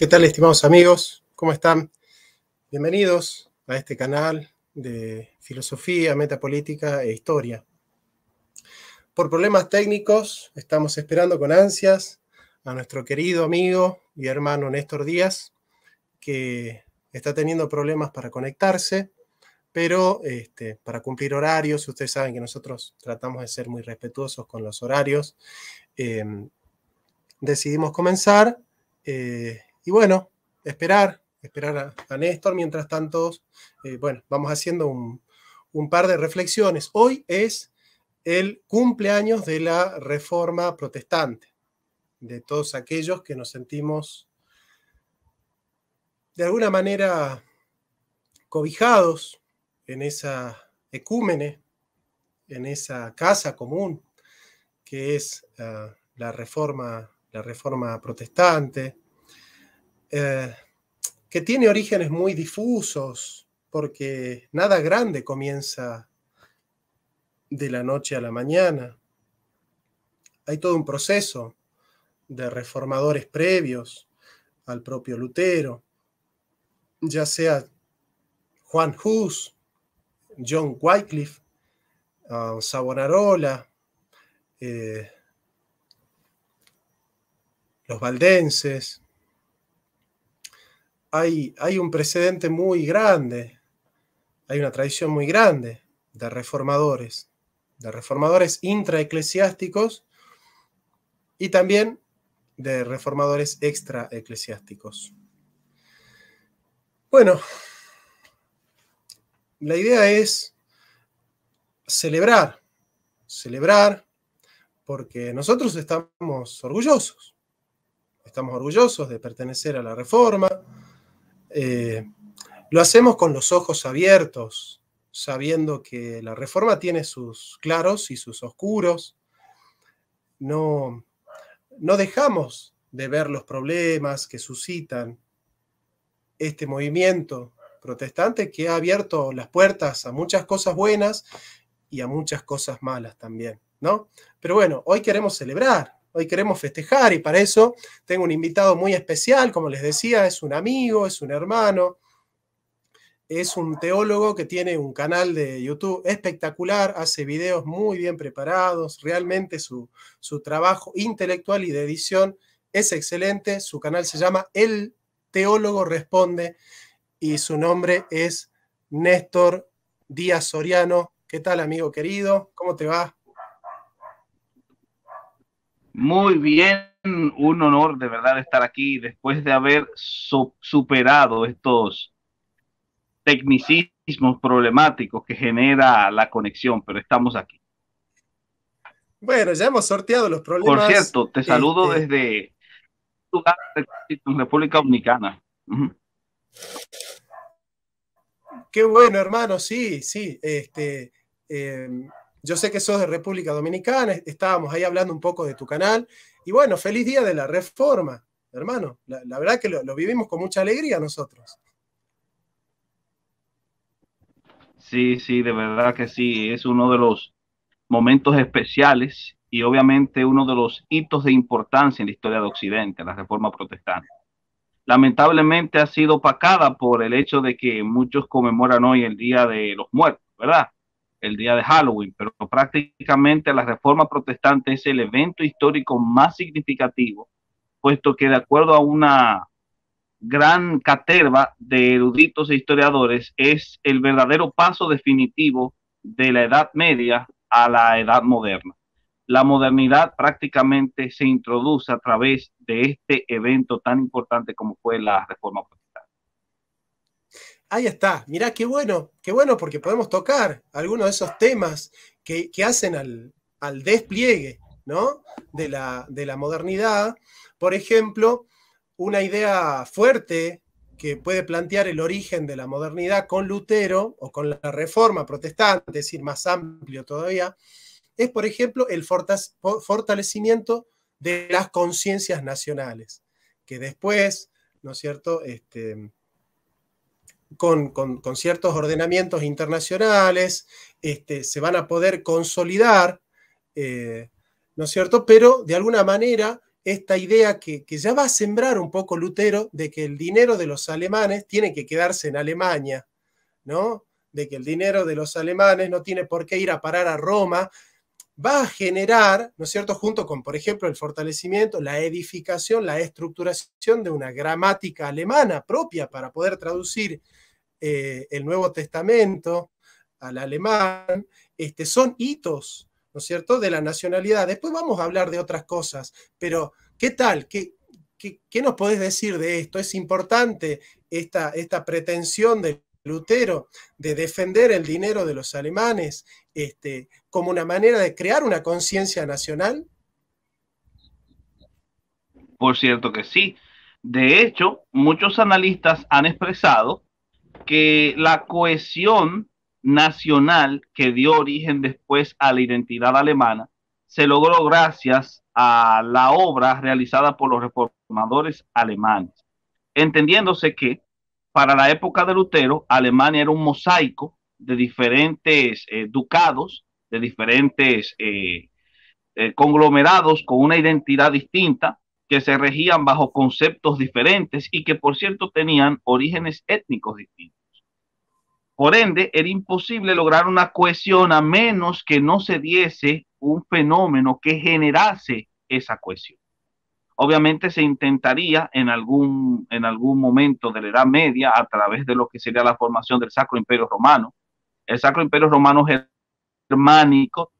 ¿Qué tal, estimados amigos? ¿Cómo están? Bienvenidos a este canal de filosofía, metapolítica e historia. Por problemas técnicos, estamos esperando con ansias a nuestro querido amigo y hermano Néstor Díaz, que está teniendo problemas para conectarse, pero este, para cumplir horarios, ustedes saben que nosotros tratamos de ser muy respetuosos con los horarios, eh, decidimos comenzar eh, y bueno, esperar, esperar a, Néstor. Mientras tanto, eh, bueno, vamos haciendo un, par de reflexiones. Hoy es el cumpleaños de la reforma protestante, de todos aquellos que nos sentimos de alguna manera cobijados en esa ecúmene, en esa casa común que es ah, la, reforma, la reforma protestante, eh, que tiene orígenes muy difusos, porque nada grande comienza de la noche a la mañana. Hay todo un proceso de reformadores previos al propio Lutero, ya sea Juan Hus, John Wycliffe, Sabonarola, ah, Savonarola, eh, los valdenses, hay, un precedente muy grande, hay una tradición muy grande de reformadores, de reformadores intraeclesiásticos y también de reformadores extraeclesiásticos. Bueno, la idea es celebrar, celebrar, porque nosotros estamos orgullosos, estamos orgullosos de pertenecer a la Reforma, eh, lo hacemos con los ojos abiertos, sabiendo que la reforma tiene sus claros y sus oscuros. No, no dejamos de ver los problemas que suscitan este movimiento protestante que ha abierto las puertas a muchas cosas buenas y a muchas cosas malas también, ¿no? Pero bueno, hoy queremos celebrar Hoy queremos festejar y para eso tengo un invitado muy especial, como les decía, es un amigo, es un hermano, es un teólogo que tiene un canal de YouTube espectacular, hace videos muy bien preparados, realmente su, trabajo intelectual y de edición es excelente, su canal se llama El Teólogo Responde y su nombre es Néstor Díaz Soriano. ¿Qué tal, amigo querido? ¿Cómo te va? Muy bien, un honor de verdad estar aquí después de haber superado estos tecnicismos problemáticos que genera la conexión, pero estamos aquí. Bueno, ya hemos sorteado los problemas. Por cierto, te saludo este desde República Dominicana. Qué bueno, hermano, sí, sí. Este, eh, yo sé que sos de República Dominicana, estábamos ahí hablando un poco de tu canal. Y bueno, feliz día de la reforma, hermano. La, verdad que lo, vivimos con mucha alegría nosotros. Sí, sí, de verdad que sí. Es uno de los momentos especiales y obviamente uno de los hitos de importancia en la historia de Occidente, la reforma protestante. Lamentablemente ha sido opacada por el hecho de que muchos conmemoran hoy el Día de los Muertos, ¿verdad? el día de Halloween, pero prácticamente la Reforma Protestante es el evento histórico más significativo, puesto que de acuerdo a una gran caterva de eruditos e historiadores, es el verdadero paso definitivo de la Edad Media a la Edad Moderna. La modernidad prácticamente se introduce a través de este evento tan importante como fue la Reforma Protestante. Ahí está, mirá qué bueno, qué bueno porque podemos tocar algunos de esos temas que, hacen al, despliegue ¿no? de, la, modernidad. Por ejemplo, una idea fuerte que puede plantear el origen de la modernidad con Lutero o con la reforma protestante, es decir, más amplio todavía, es, por ejemplo, el fortalecimiento de las conciencias nacionales, que después, ¿no es cierto?, este, con, ciertos ordenamientos internacionales, este, se van a poder consolidar, eh, ¿no es cierto? Pero de alguna manera esta idea que, que, ya va a sembrar un poco Lutero de que el dinero de los alemanes tiene que quedarse en Alemania, ¿no? De que el dinero de los alemanes no tiene por qué ir a parar a Roma, va a generar, ¿no es cierto?, junto con, por ejemplo, el fortalecimiento, la edificación, la estructuración de una gramática alemana propia para poder traducir eh, el Nuevo Testamento al alemán, este, son hitos, ¿no es cierto?, de la nacionalidad. Después vamos a hablar de otras cosas, pero ¿qué tal? ¿Qué, qué, nos podés decir de esto? Es importante esta, esta pretensión de Lutero de defender el dinero de los alemanes este, como una manera de crear una conciencia nacional? Por cierto que sí. De hecho, muchos analistas han expresado que la cohesión nacional que dio origen después a la identidad alemana se logró gracias a la obra realizada por los reformadores alemanes, entendiéndose que para la época de Lutero Alemania era un mosaico de diferentes eh, ducados, de diferentes eh, eh, conglomerados con una identidad distinta, que se regían bajo conceptos diferentes y que, por cierto, tenían orígenes étnicos distintos. Por ende, era imposible lograr una cohesión a menos que no se diese un fenómeno que generase esa cohesión. Obviamente se intentaría en algún, en algún momento de la Edad Media, a través de lo que sería la formación del Sacro Imperio Romano, el Sacro Imperio Romano Germánico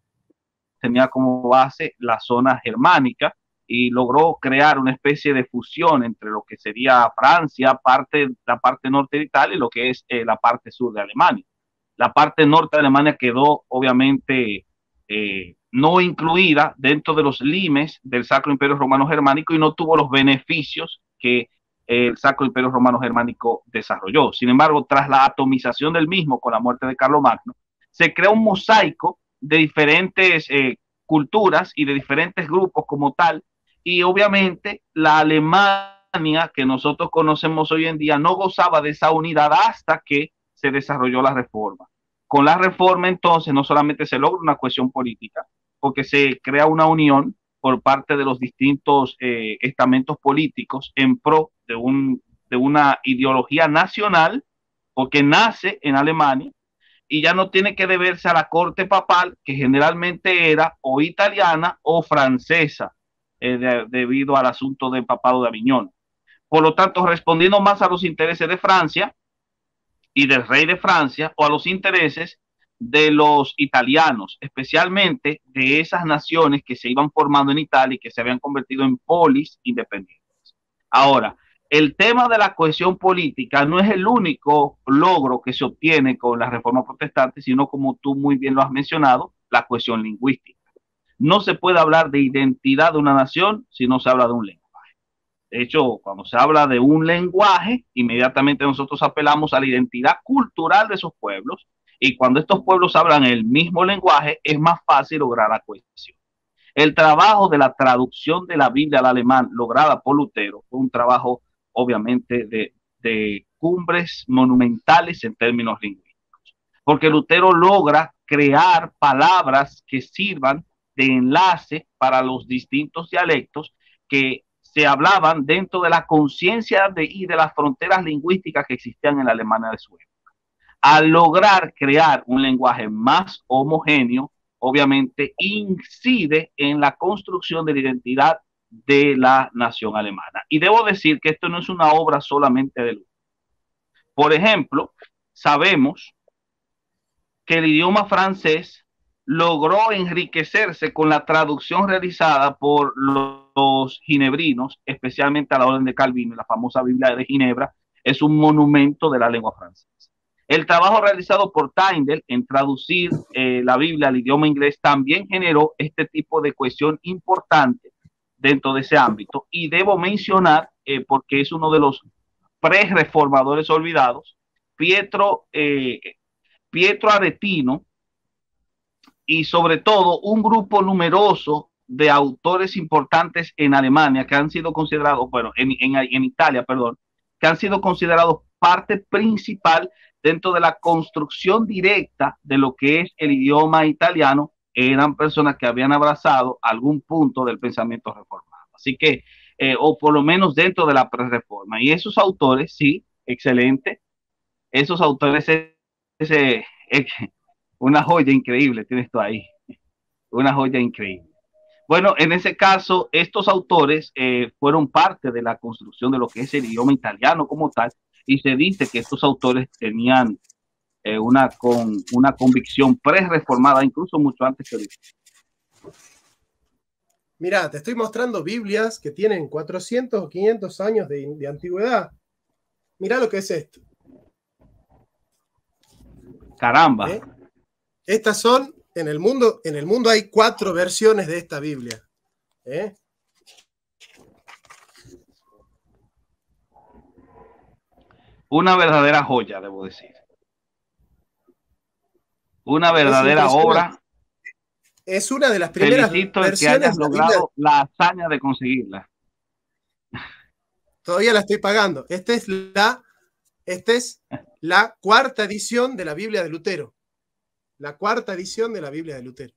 tenía como base la zona germánica y logró crear una especie de fusión entre lo que sería Francia, parte, la parte norte de Italia y lo que es eh, la parte sur de Alemania. La parte norte de Alemania quedó obviamente eh, no incluida dentro de los limes del Sacro Imperio Romano Germánico y no tuvo los beneficios que eh, el Sacro Imperio Romano Germánico desarrolló. Sin embargo, tras la atomización del mismo con la muerte de Carlomagno, se crea un mosaico de diferentes eh, culturas y de diferentes grupos como tal, y obviamente la Alemania que nosotros conocemos hoy en día no gozaba de esa unidad hasta que se desarrolló la reforma. Con la reforma entonces no solamente se logra una cuestión política, porque se crea una unión por parte de los distintos eh, estamentos políticos en pro de, un, de una ideología nacional, porque nace en Alemania y ya no tiene que deberse a la corte papal, que generalmente era o italiana o francesa, eh, debido al asunto del papado de Aviñón. Por lo tanto, respondiendo más a los intereses de Francia y del rey de Francia o a los intereses de los italianos, especialmente de esas naciones que se iban formando en Italia y que se habían convertido en polis independientes. Ahora, el tema de la cohesión política no es el único logro que se obtiene con la reforma protestante, sino como tú muy bien lo has mencionado, la cohesión lingüística. No se puede hablar de identidad de una nación si no se habla de un lenguaje. De hecho, cuando se habla de un lenguaje, inmediatamente nosotros apelamos a la identidad cultural de esos pueblos y cuando estos pueblos hablan el mismo lenguaje, es más fácil lograr la cohesión. El trabajo de la traducción de la Biblia al alemán lograda por Lutero fue un trabajo obviamente, de, cumbres monumentales en términos lingüísticos, porque Lutero logra crear palabras que sirvan de enlace para los distintos dialectos que se hablaban dentro de la conciencia de, y de las fronteras lingüísticas que existían en la Alemania de su época. Al lograr crear un lenguaje más homogéneo, obviamente incide en la construcción de la identidad de la nación alemana. Y debo decir que esto no es una obra solamente de Luz Por ejemplo, sabemos que el idioma francés logró enriquecerse con la traducción realizada por los ginebrinos, especialmente a la orden de Calvino, la famosa Biblia de Ginebra, es un monumento de la lengua francesa. El trabajo realizado por Tyndall en traducir eh, la Biblia al idioma inglés también generó este tipo de cuestión importante dentro de ese ámbito. Y debo mencionar, eh, porque es uno de los pre-reformadores olvidados, Pietro, eh, Pietro Aretino, y sobre todo un grupo numeroso de autores importantes en Alemania que han sido considerados, bueno, en Italia, perdón, que han sido considerados parte principal dentro de la construcción directa de lo que es el idioma italiano eran personas que habían abrazado algún punto del pensamiento reformado. Así que, eh, o por lo menos dentro de la pre-reforma. Y esos autores, sí, excelente. Esos autores, ese, una joya increíble, tienes esto ahí. Una joya increíble. Bueno, en ese caso, estos autores eh, fueron parte de la construcción de lo que es el idioma italiano como tal, y se dice que estos autores tenían eh, una, con, una convicción pre-reformada, incluso mucho antes que mira, te estoy mostrando Biblias que tienen 400 o 500 años de, antigüedad. mira lo que es esto. Caramba. ¿Eh? Estas son, en el, mundo, en el mundo hay cuatro versiones de esta Biblia. ¿Eh? Una verdadera joya, debo decir. Una verdadera obra. Es una de las primeras Felicito versiones que hayas logrado la hazaña de conseguirla. Todavía la estoy pagando. Esta es la, es la cuarta edición de la Biblia de Lutero. La cuarta edición de la Biblia de Lutero.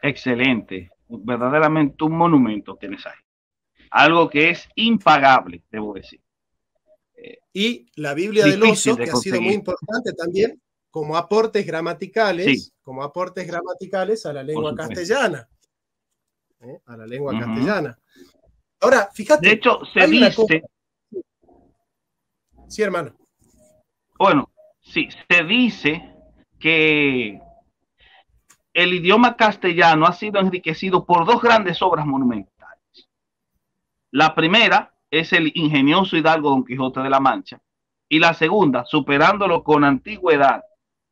Excelente. Verdaderamente un monumento tienes hay. Algo que es impagable, debo decir y la Biblia del Oso, que ha sido muy importante también como aportes gramaticales, como aportes gramaticales a la lengua castellana. ¿eh? A la lengua castellana. Ahora, fíjate. De hecho, se dice... Sí, hermano. Bueno, sí, se dice que el idioma castellano ha sido enriquecido por dos grandes obras monumentales. La primera, es el ingenioso hidalgo Don Quijote de la Mancha. Y la segunda, superándolo con antigüedad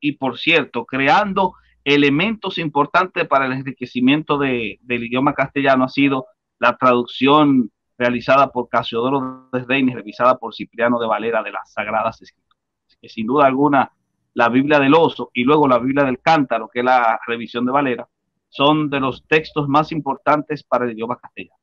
y, por cierto, creando elementos importantes para el enriquecimiento del idioma castellano, ha sido la traducción realizada por Casiodoro de y revisada por Cipriano de Valera de las Sagradas Escrituras. Que sin duda alguna, la Biblia del Oso y luego la Biblia del Cántaro, que es la revisión de Valera, son de los textos más importantes para el idioma castellano.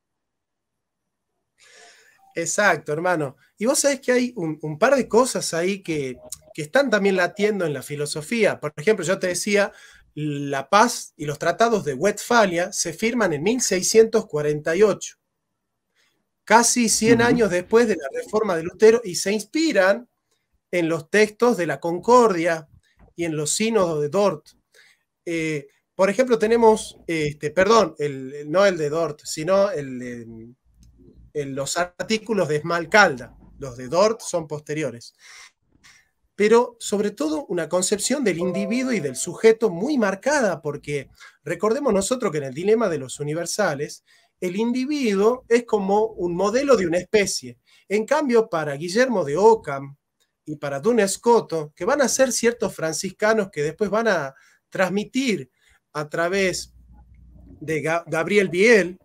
Exacto, hermano. Y vos sabés que hay un, par de cosas ahí que, están también latiendo en la filosofía. Por ejemplo, yo te decía, la paz y los tratados de Westfalia se firman en 1648, casi 100 años después de la reforma de Lutero, y se inspiran en los textos de la Concordia y en los sínodos de Dort. Eh, por ejemplo, tenemos, este, perdón, no el de Dort, sino el de en los artículos de Esmalcalda, los de Dort son posteriores. Pero sobre todo una concepción del individuo y del sujeto muy marcada, porque recordemos nosotros que en el dilema de los universales, el individuo es como un modelo de una especie. En cambio, para Guillermo de Ockham y para Dune Scotto, que van a ser ciertos franciscanos que después van a transmitir a través de Gabriel Biel,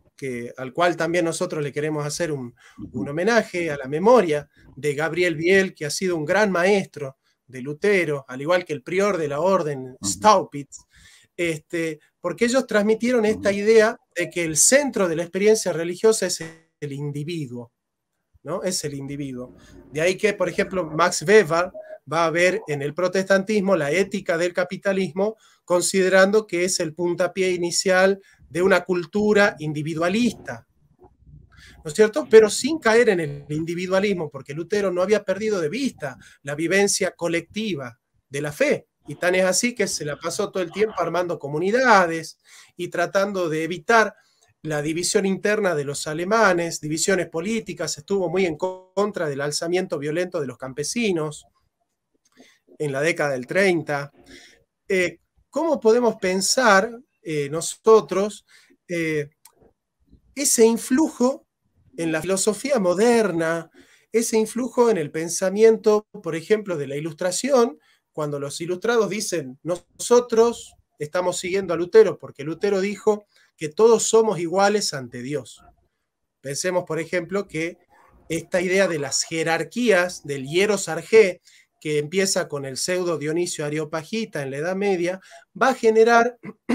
al cual también nosotros le queremos hacer un, homenaje a la memoria de Gabriel Biel, que ha sido un gran maestro de Lutero, al igual que el prior de la orden Staupitz, este, porque ellos transmitieron esta idea de que el centro de la experiencia religiosa es el individuo, ¿no? Es el individuo. De ahí que, por ejemplo, Max Weber va a ver en el protestantismo la ética del capitalismo, considerando que es el puntapié inicial de una cultura individualista, ¿no es cierto? Pero sin caer en el individualismo, porque Lutero no había perdido de vista la vivencia colectiva de la fe. Y tan es así que se la pasó todo el tiempo armando comunidades y tratando de evitar la división interna de los alemanes, divisiones políticas, estuvo muy en contra del alzamiento violento de los campesinos en la década del 30. Eh, ¿Cómo podemos pensar eh, nosotros, eh, ese influjo en la filosofía moderna, ese influjo en el pensamiento, por ejemplo, de la ilustración, cuando los ilustrados dicen, nosotros estamos siguiendo a Lutero, porque Lutero dijo que todos somos iguales ante Dios. Pensemos, por ejemplo, que esta idea de las jerarquías, del hieros Sargé, que empieza con el pseudo Dionisio Areopagita en la Edad Media, va a generar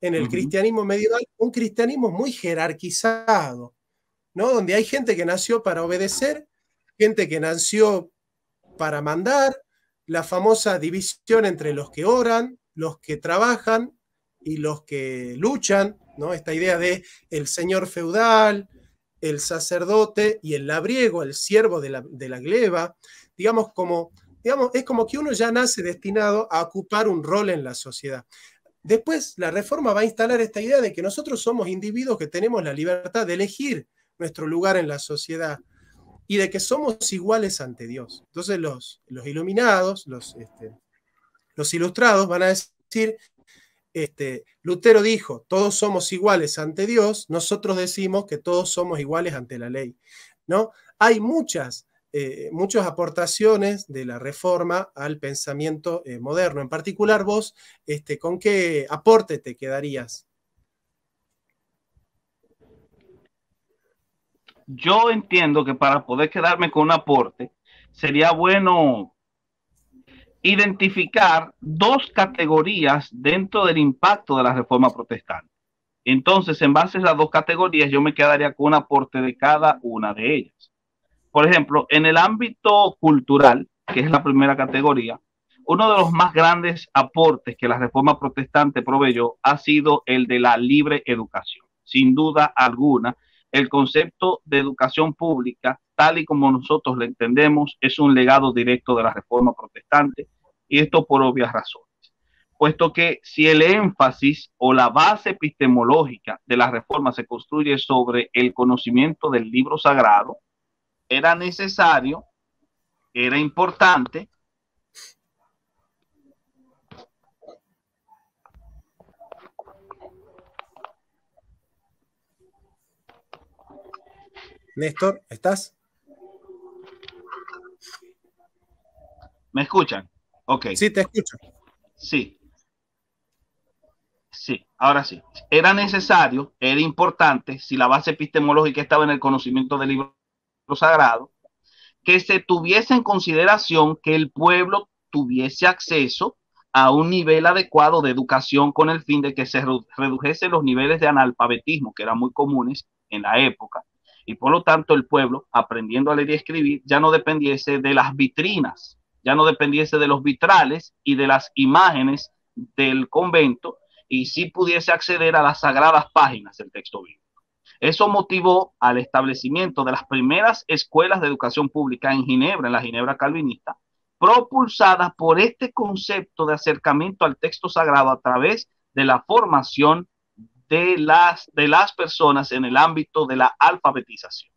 en el cristianismo medieval, un cristianismo muy jerarquizado, ¿no? Donde hay gente que nació para obedecer, gente que nació para mandar, la famosa división entre los que oran, los que trabajan y los que luchan, ¿no? Esta idea de el señor feudal, el sacerdote y el labriego, el siervo de la, gleba, digamos como digamos, es como que uno ya nace destinado a ocupar un rol en la sociedad. Después, la reforma va a instalar esta idea de que nosotros somos individuos que tenemos la libertad de elegir nuestro lugar en la sociedad y de que somos iguales ante Dios. Entonces los, los iluminados, los, este, los ilustrados van a decir, este, Lutero dijo, todos somos iguales ante Dios, nosotros decimos que todos somos iguales ante la ley. ¿no? Hay muchas eh, muchas aportaciones de la reforma al pensamiento eh, moderno. En particular, vos, este, ¿con qué aporte te quedarías? Yo entiendo que para poder quedarme con un aporte, sería bueno identificar dos categorías dentro del impacto de la reforma protestante. Entonces, en base a las dos categorías, yo me quedaría con un aporte de cada una de ellas. Por ejemplo, en el ámbito cultural, que es la primera categoría, uno de los más grandes aportes que la reforma protestante proveyó ha sido el de la libre educación. Sin duda alguna, el concepto de educación pública, tal y como nosotros lo entendemos, es un legado directo de la reforma protestante, y esto por obvias razones puesto que si el énfasis o la base epistemológica de la reforma se construye sobre el conocimiento del libro sagrado, era necesario, era importante. Néstor, ¿estás? ¿Me escuchan? Ok. Sí, te escucho. Sí. Sí, ahora sí. Era necesario, era importante, si la base epistemológica estaba en el conocimiento del libro sagrado, que se tuviese en consideración que el pueblo tuviese acceso a un nivel adecuado de educación con el fin de que se redujese los niveles de analfabetismo que eran muy comunes en la época y por lo tanto el pueblo aprendiendo a leer y escribir ya no dependiese de las vitrinas, ya no dependiese de los vitrales y de las imágenes del convento y sí pudiese acceder a las sagradas páginas del texto bíblico. Eso motivó al establecimiento de las primeras escuelas de educación pública en Ginebra, en la Ginebra calvinista, propulsadas por este concepto de acercamiento al texto sagrado a través de la formación de las, de las personas en el ámbito de la alfabetización.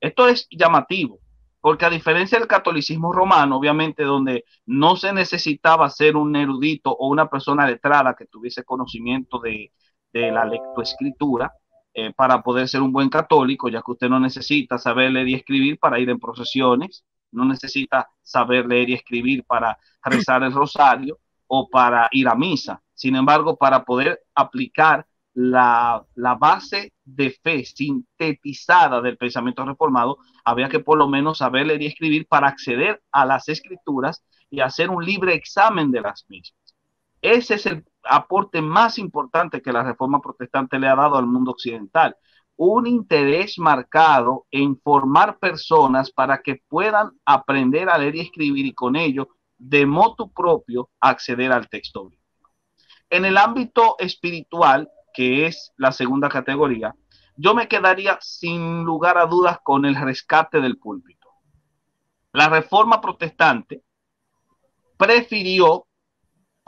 Esto es llamativo, porque a diferencia del catolicismo romano, obviamente donde no se necesitaba ser un erudito o una persona letrada que tuviese conocimiento de la lectoescritura, eh, para poder ser un buen católico, ya que usted no necesita saber leer y escribir para ir en procesiones, no necesita saber leer y escribir para rezar el rosario o para ir a misa. Sin embargo, para poder aplicar la, base de fe sintetizada del pensamiento reformado, había que por lo menos saber leer y escribir para acceder a las escrituras y hacer un libre examen de las mismas. Ese es el aporte más importante que la reforma protestante le ha dado al mundo occidental. Un interés marcado en formar personas para que puedan aprender a leer y escribir y con ello, de modo propio, acceder al texto bíblico. En el ámbito espiritual, que es la segunda categoría, yo me quedaría sin lugar a dudas con el rescate del púlpito. La reforma protestante prefirió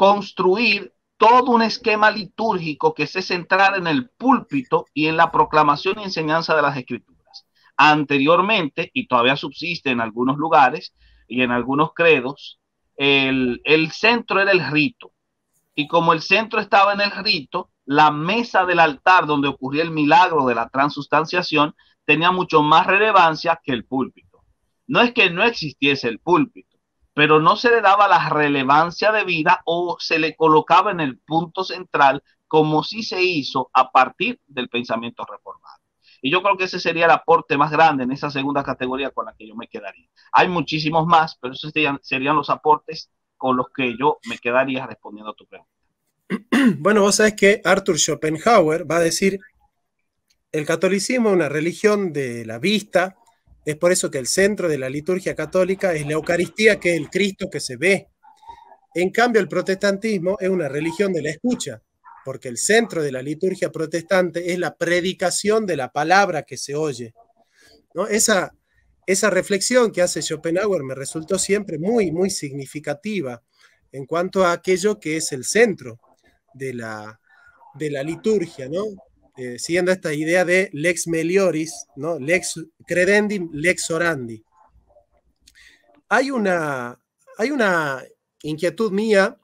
construir todo un esquema litúrgico que se centrara en el púlpito y en la proclamación y enseñanza de las escrituras. Anteriormente, y todavía subsiste en algunos lugares y en algunos credos, el, el centro era el rito. Y como el centro estaba en el rito, la mesa del altar donde ocurría el milagro de la transustanciación tenía mucho más relevancia que el púlpito. No es que no existiese el púlpito, pero no se le daba la relevancia de vida o se le colocaba en el punto central como si se hizo a partir del pensamiento reformado. Y yo creo que ese sería el aporte más grande en esa segunda categoría con la que yo me quedaría. Hay muchísimos más, pero esos serían, los aportes con los que yo me quedaría respondiendo a tu pregunta. Bueno, vos sabés que Arthur Schopenhauer va a decir, el catolicismo es una religión de la vista, es por eso que el centro de la liturgia católica es la Eucaristía, que es el Cristo que se ve. En cambio, el protestantismo es una religión de la escucha, porque el centro de la liturgia protestante es la predicación de la palabra que se oye. ¿No? Esa, esa reflexión que hace Schopenhauer me resultó siempre muy, muy significativa en cuanto a aquello que es el centro de la, de la liturgia, ¿no? Eh, siguiendo esta idea de lex melioris, ¿no? lex credendi, lex orandi. Hay una, hay una inquietud mía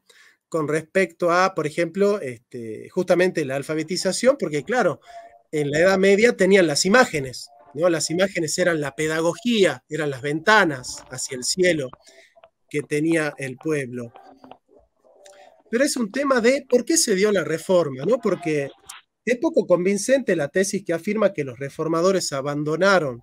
con respecto a, por ejemplo, este, justamente la alfabetización, porque claro, en la Edad Media tenían las imágenes, ¿no? las imágenes eran la pedagogía, eran las ventanas hacia el cielo que tenía el pueblo. Pero es un tema de por qué se dio la reforma, ¿no? porque es poco convincente la tesis que afirma que los reformadores abandonaron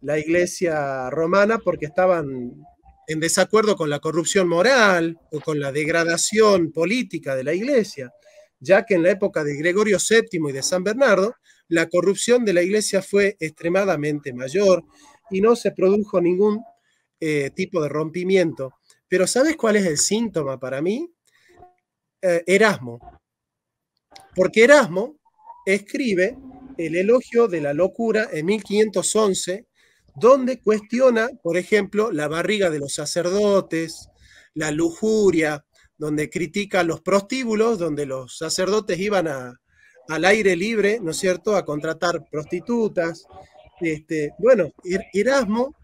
la iglesia romana porque estaban en desacuerdo con la corrupción moral o con la degradación política de la iglesia, ya que en la época de Gregorio VII y de San Bernardo, la corrupción de la iglesia fue extremadamente mayor y no se produjo ningún eh, tipo de rompimiento. Pero ¿sabes cuál es el síntoma para mí? Eh, Erasmo. Porque Erasmo escribe el elogio de la locura en 1511, donde cuestiona, por ejemplo, la barriga de los sacerdotes, la lujuria, donde critica los prostíbulos, donde los sacerdotes iban al aire libre, ¿no es cierto?, a contratar prostitutas. Este, bueno, Erasmo,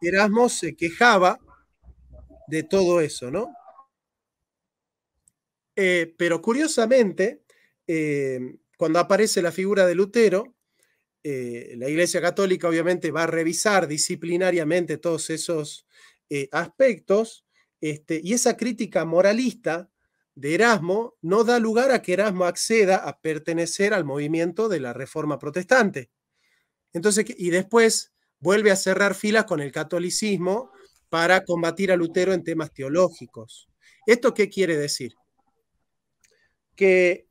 Erasmo se quejaba de todo eso, ¿no? Eh, pero curiosamente, eh, cuando aparece la figura de Lutero, eh, la Iglesia Católica obviamente va a revisar disciplinariamente todos esos eh, aspectos, este, y esa crítica moralista de Erasmo no da lugar a que Erasmo acceda a pertenecer al movimiento de la Reforma Protestante. Entonces, y después vuelve a cerrar filas con el catolicismo para combatir a Lutero en temas teológicos. ¿Esto qué quiere decir? Que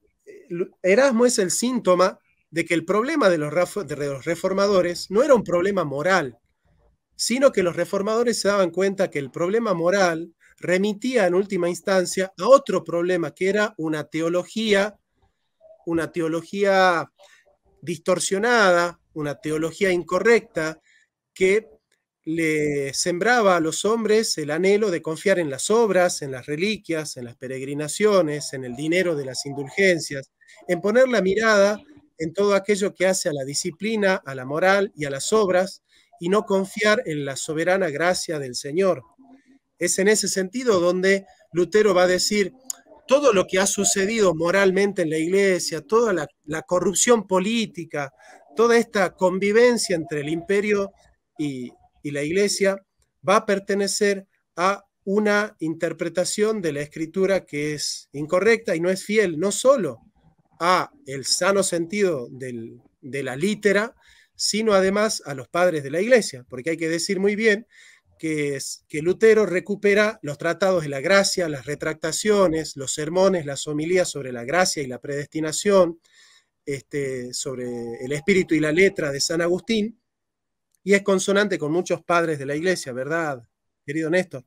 Erasmo es el síntoma de que el problema de los, reformadores no era un problema moral, sino que los reformadores se daban cuenta que el problema moral remitía en última instancia a otro problema, que era una teología, una teología distorsionada, una teología incorrecta, que le sembraba a los hombres el anhelo de confiar en las obras, en las reliquias, en las peregrinaciones, en el dinero de las indulgencias, en poner la mirada en todo aquello que hace a la disciplina, a la moral y a las obras, y no confiar en la soberana gracia del Señor. Es en ese sentido donde Lutero va a decir, todo lo que ha sucedido moralmente en la iglesia, toda la, corrupción política, toda esta convivencia entre el imperio y, y la iglesia, va a pertenecer a una interpretación de la escritura que es incorrecta y no es fiel, no solo a el sano sentido de la litera, sino además a los padres de la iglesia, porque hay que decir muy bien que, que Lutero recupera los tratados de la gracia, las retractaciones, los sermones, las homilías sobre la gracia y la predestinación, este, sobre el espíritu y la letra de San Agustín, y es consonante con muchos padres de la iglesia, ¿verdad, querido Néstor?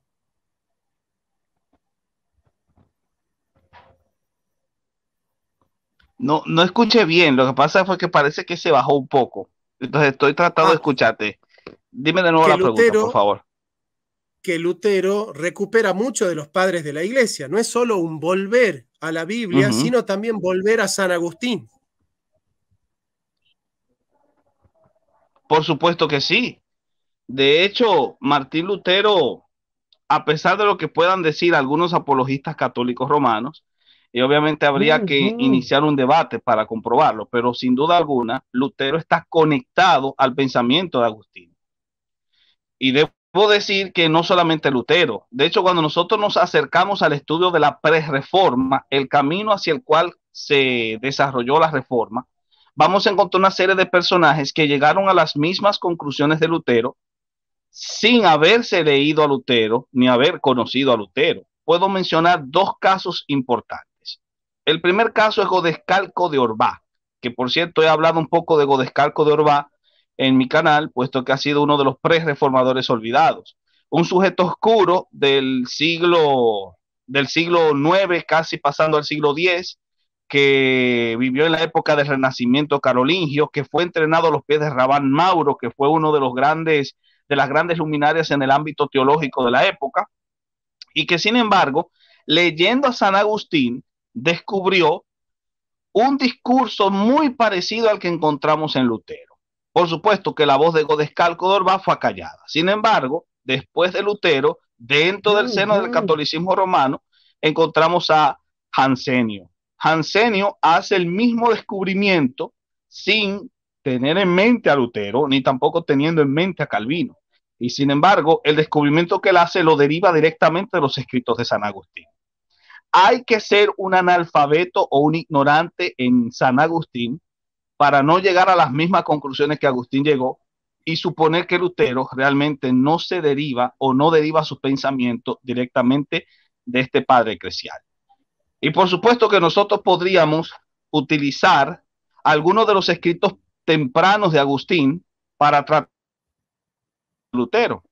No, no escuché bien. Lo que pasa fue que parece que se bajó un poco. Entonces estoy tratando de ah. escucharte. Dime de nuevo la pregunta, por favor. Que Lutero recupera mucho de los padres de la iglesia. No es solo un volver a la Biblia, sino también volver a San Agustín. Por supuesto que sí. De hecho, Martín Lutero, a pesar de lo que puedan decir algunos apologistas católicos romanos, y obviamente habría que iniciar un debate para comprobarlo, pero sin duda alguna, Lutero está conectado al pensamiento de Agustín. Y debo decir que no solamente Lutero, de hecho, cuando nosotros nos acercamos al estudio de la pre-reforma, el camino hacia el cual se desarrolló la reforma, vamos a encontrar una serie de personajes que llegaron a las mismas conclusiones de Lutero sin haberse leído a Lutero ni haber conocido a Lutero. Puedo mencionar dos casos importantes. El primer caso es Godescalco de Orbá, que por cierto he hablado un poco de Godescalco de Orbá en mi canal, puesto que ha sido uno de los pre-reformadores olvidados. Un sujeto oscuro del siglo, del siglo IX, casi pasando al siglo X, que vivió en la época del Renacimiento carolingio, que fue entrenado a los pies de Rabán Mauro, que fue uno de los grandes, de las grandes luminarias en el ámbito teológico de la época, y que sin embargo, leyendo a San Agustín, descubrió un discurso muy parecido al que encontramos en Lutero. Por supuesto que la voz de Godescalco Dorba fue callada. Sin embargo, después de Lutero, dentro del seno del catolicismo romano, encontramos a Hansenio. Hansenio hace el mismo descubrimiento sin tener en mente a Lutero, ni tampoco teniendo en mente a Calvino. Y sin embargo, el descubrimiento que él hace lo deriva directamente de los escritos de San Agustín hay que ser un analfabeto o un ignorante en San Agustín para no llegar a las mismas conclusiones que Agustín llegó y suponer que Lutero realmente no se deriva o no deriva su pensamiento directamente de este padre crecial. Y por supuesto que nosotros podríamos utilizar algunos de los escritos tempranos de Agustín para tratar Lutero.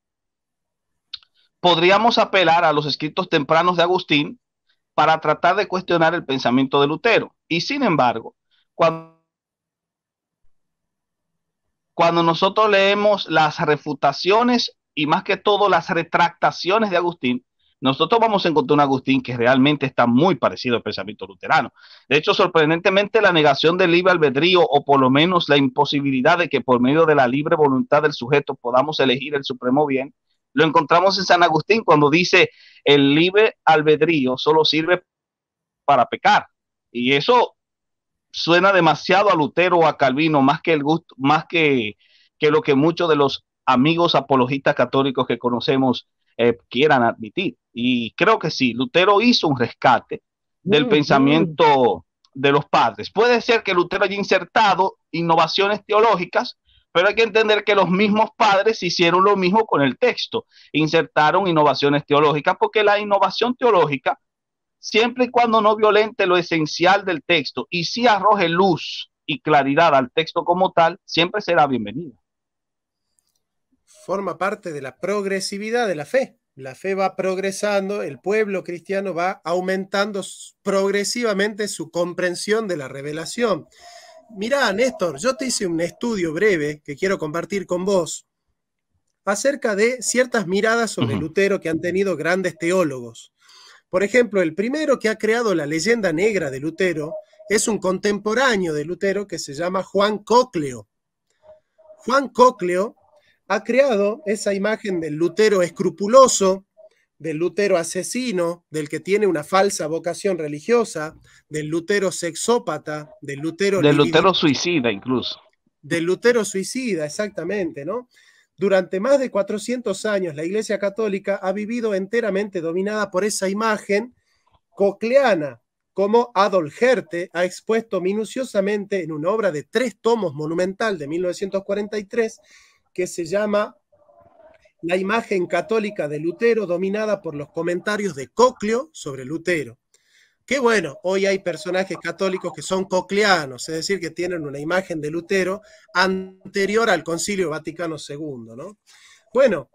Podríamos apelar a los escritos tempranos de Agustín para tratar de cuestionar el pensamiento de Lutero. Y sin embargo, cuando, nosotros leemos las refutaciones y más que todo las retractaciones de Agustín, nosotros vamos a encontrar un Agustín que realmente está muy parecido al pensamiento luterano. De hecho, sorprendentemente, la negación del libre albedrío, o por lo menos la imposibilidad de que por medio de la libre voluntad del sujeto podamos elegir el supremo bien, lo encontramos en San Agustín cuando dice, el libre albedrío solo sirve para pecar. Y eso suena demasiado a Lutero o a Calvino, más que el gusto, más que, lo que muchos de los amigos apologistas católicos que conocemos eh, quieran admitir. Y creo que sí, Lutero hizo un rescate del mm, pensamiento mm. de los padres. Puede ser que Lutero haya insertado innovaciones teológicas pero hay que entender que los mismos padres hicieron lo mismo con el texto, insertaron innovaciones teológicas, porque la innovación teológica, siempre y cuando no violente lo esencial del texto y si arroje luz y claridad al texto como tal, siempre será bienvenida. Forma parte de la progresividad de la fe. La fe va progresando, el pueblo cristiano va aumentando progresivamente su comprensión de la revelación mirá, Néstor, yo te hice un estudio breve que quiero compartir con vos acerca de ciertas miradas sobre Lutero que han tenido grandes teólogos. Por ejemplo, el primero que ha creado la leyenda negra de Lutero es un contemporáneo de Lutero que se llama Juan Cocleo. Juan Cocleo ha creado esa imagen del Lutero escrupuloso, del Lutero asesino, del que tiene una falsa vocación religiosa, del Lutero sexópata, del Lutero... Del Lutero suicida incluso. Del Lutero suicida, exactamente, ¿no? Durante más de 400 años la Iglesia Católica ha vivido enteramente dominada por esa imagen cocleana, como Adolf ha expuesto minuciosamente en una obra de tres tomos monumental de 1943 que se llama la imagen católica de Lutero dominada por los comentarios de Coclio sobre Lutero. Qué bueno, hoy hay personajes católicos que son cocleanos, es decir, que tienen una imagen de Lutero anterior al Concilio Vaticano II, ¿no? Bueno,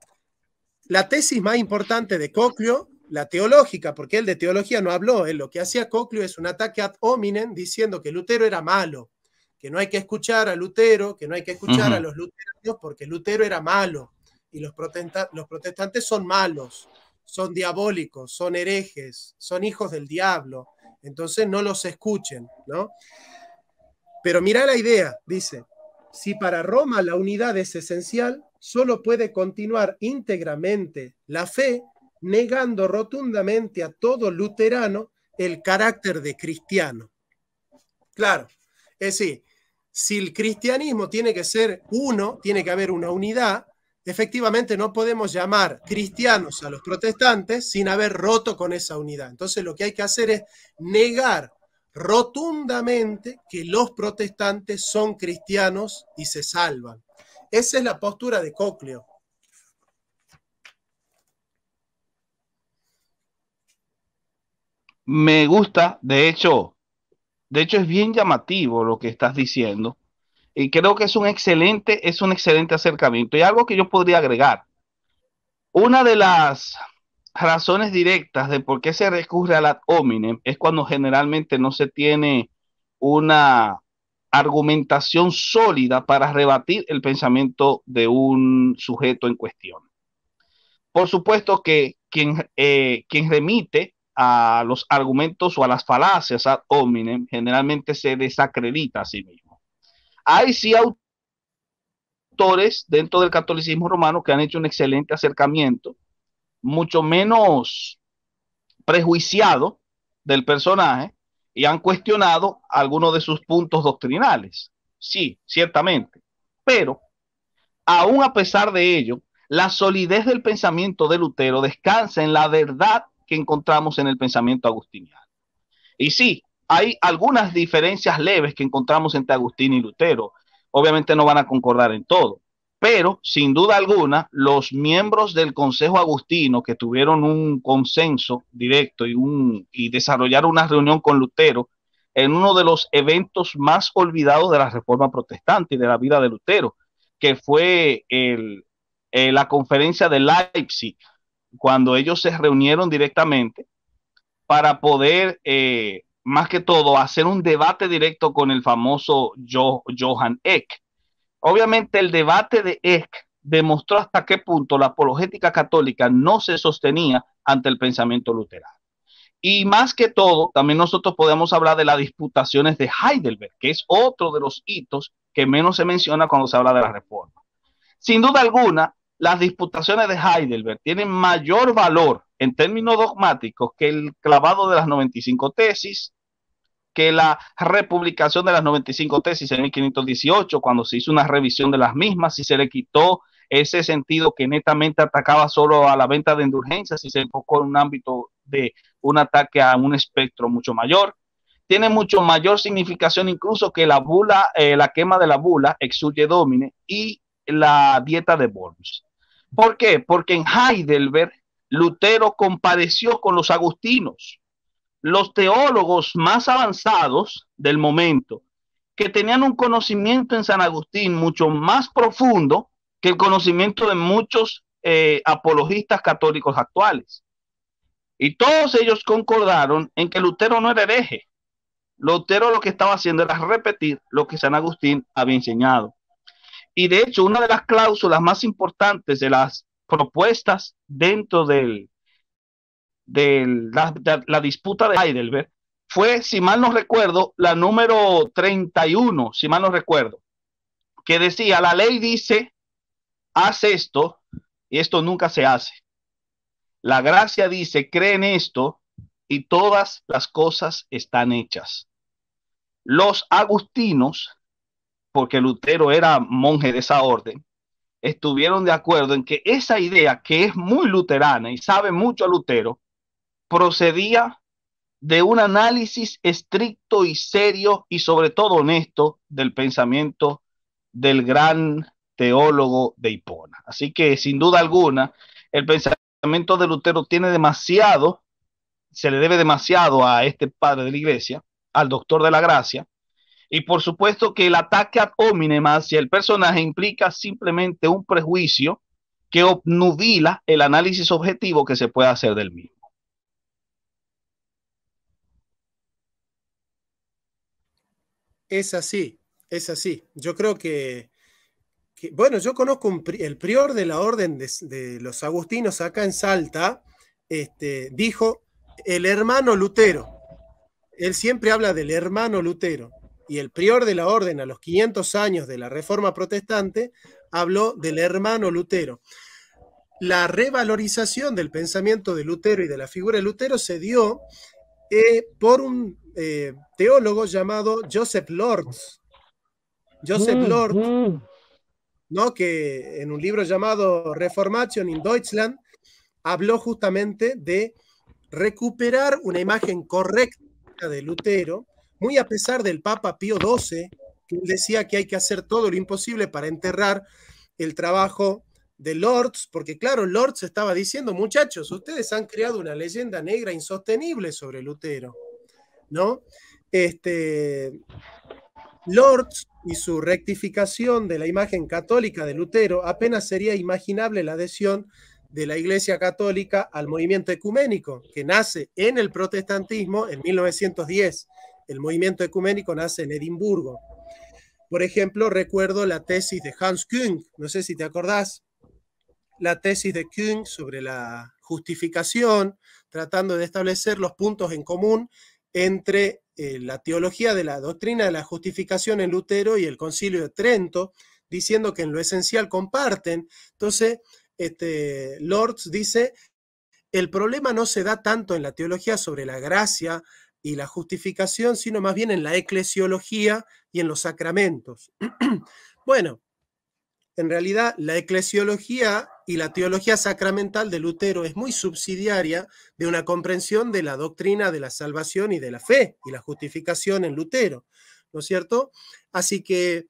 la tesis más importante de Coclio, la teológica, porque él de teología no habló, él lo que hacía Coclio es un ataque ad hominem diciendo que Lutero era malo, que no hay que escuchar a Lutero, que no hay que escuchar a los luteranos porque Lutero era malo y los, los protestantes son malos, son diabólicos, son herejes, son hijos del diablo. Entonces no los escuchen, ¿no? Pero mira la idea, dice, si para Roma la unidad es esencial, solo puede continuar íntegramente la fe negando rotundamente a todo luterano el carácter de cristiano. Claro, es decir, si el cristianismo tiene que ser uno, tiene que haber una unidad, efectivamente no podemos llamar cristianos a los protestantes sin haber roto con esa unidad. Entonces lo que hay que hacer es negar rotundamente que los protestantes son cristianos y se salvan. Esa es la postura de Cocleo. Me gusta, de hecho, de hecho es bien llamativo lo que estás diciendo, y creo que es un excelente, es un excelente acercamiento. Y algo que yo podría agregar, una de las razones directas de por qué se recurre al ad hominem es cuando generalmente no se tiene una argumentación sólida para rebatir el pensamiento de un sujeto en cuestión. Por supuesto que quien, eh, quien remite a los argumentos o a las falacias ad hominem generalmente se desacredita a sí mismo. Hay sí autores dentro del catolicismo romano que han hecho un excelente acercamiento, mucho menos prejuiciado del personaje y han cuestionado algunos de sus puntos doctrinales. Sí, ciertamente. Pero, aún a pesar de ello, la solidez del pensamiento de Lutero descansa en la verdad que encontramos en el pensamiento agustiniano. Y sí, hay algunas diferencias leves que encontramos entre Agustín y Lutero. Obviamente no van a concordar en todo, pero sin duda alguna los miembros del Consejo Agustino que tuvieron un consenso directo y, desarrollaron una reunión con Lutero en uno de los eventos más olvidados de la Reforma Protestante y de la vida de Lutero, que fue eh, la conferencia de Leipzig, cuando ellos se reunieron directamente para poder eh, más que todo, hacer un debate directo con el famoso jo Johan Eck. Obviamente el debate de Eck demostró hasta qué punto la apologética católica no se sostenía ante el pensamiento luterano. Y más que todo, también nosotros podemos hablar de las disputaciones de Heidelberg, que es otro de los hitos que menos se menciona cuando se habla de la reforma. Sin duda alguna, las disputaciones de Heidelberg tienen mayor valor en términos dogmáticos que el clavado de las 95 tesis, que la republicación de las 95 tesis en 1518, cuando se hizo una revisión de las mismas, y se le quitó ese sentido que netamente atacaba solo a la venta de indulgencias y se enfocó en un ámbito de un ataque a un espectro mucho mayor. Tiene mucho mayor significación incluso que la bula, eh, la quema de la bula, exulge domine, y la dieta de Worms. ¿Por qué? Porque en Heidelberg Lutero compadeció con los agustinos los teólogos más avanzados del momento, que tenían un conocimiento en San Agustín mucho más profundo que el conocimiento de muchos eh, apologistas católicos actuales. Y todos ellos concordaron en que Lutero no era hereje. Lutero lo que estaba haciendo era repetir lo que San Agustín había enseñado. Y de hecho, una de las cláusulas más importantes de las propuestas dentro del, de la, disputa de Heidelberg fue, si mal no recuerdo, la número 31, si mal no recuerdo, que decía, la ley dice, haz esto, y esto nunca se hace. La gracia dice, cree en esto, y todas las cosas están hechas. Los agustinos, porque Lutero era monje de esa orden, estuvieron de acuerdo en que esa idea, que es muy luterana y sabe mucho a Lutero, procedía de un análisis estricto y serio y sobre todo honesto del pensamiento del gran teólogo de Hipona. Así que sin duda alguna, el pensamiento de Lutero tiene demasiado, se le debe demasiado a este padre de la iglesia, al doctor de la gracia, y por supuesto que el ataque ad hominem hacia el personaje implica simplemente un prejuicio que obnubila el análisis objetivo que se puede hacer del mismo. Es así, es así. Yo creo que, bueno, yo conozco el prior de la orden de, los agustinos acá en Salta, este, dijo el hermano Lutero. Él siempre habla del hermano Lutero. Y el prior de la orden a los 500 años de la Reforma Protestante habló del hermano Lutero. La revalorización del pensamiento de Lutero y de la figura de Lutero se dio eh, por un eh, teólogo llamado Joseph Lord, Joseph mm, Lord, mm. ¿no? que en un libro llamado Reformation in Deutschland habló justamente de recuperar una imagen correcta de Lutero, muy a pesar del Papa Pío XII, que decía que hay que hacer todo lo imposible para enterrar el trabajo de Lords, porque claro, Lords estaba diciendo, muchachos, ustedes han creado una leyenda negra insostenible sobre Lutero, ¿no? Este, Lords y su rectificación de la imagen católica de Lutero, apenas sería imaginable la adhesión de la Iglesia Católica al movimiento ecuménico, que nace en el protestantismo en 1910. El movimiento ecuménico nace en Edimburgo. Por ejemplo, recuerdo la tesis de Hans Küng, no sé si te acordás, la tesis de Kuhn sobre la justificación, tratando de establecer los puntos en común entre eh, la teología de la doctrina de la justificación en Lutero y el concilio de Trento, diciendo que en lo esencial comparten. Entonces, este, Lords dice, el problema no se da tanto en la teología sobre la gracia y la justificación, sino más bien en la eclesiología y en los sacramentos. bueno, en realidad la eclesiología y la teología sacramental de Lutero es muy subsidiaria de una comprensión de la doctrina de la salvación y de la fe y la justificación en Lutero, ¿no es cierto? Así que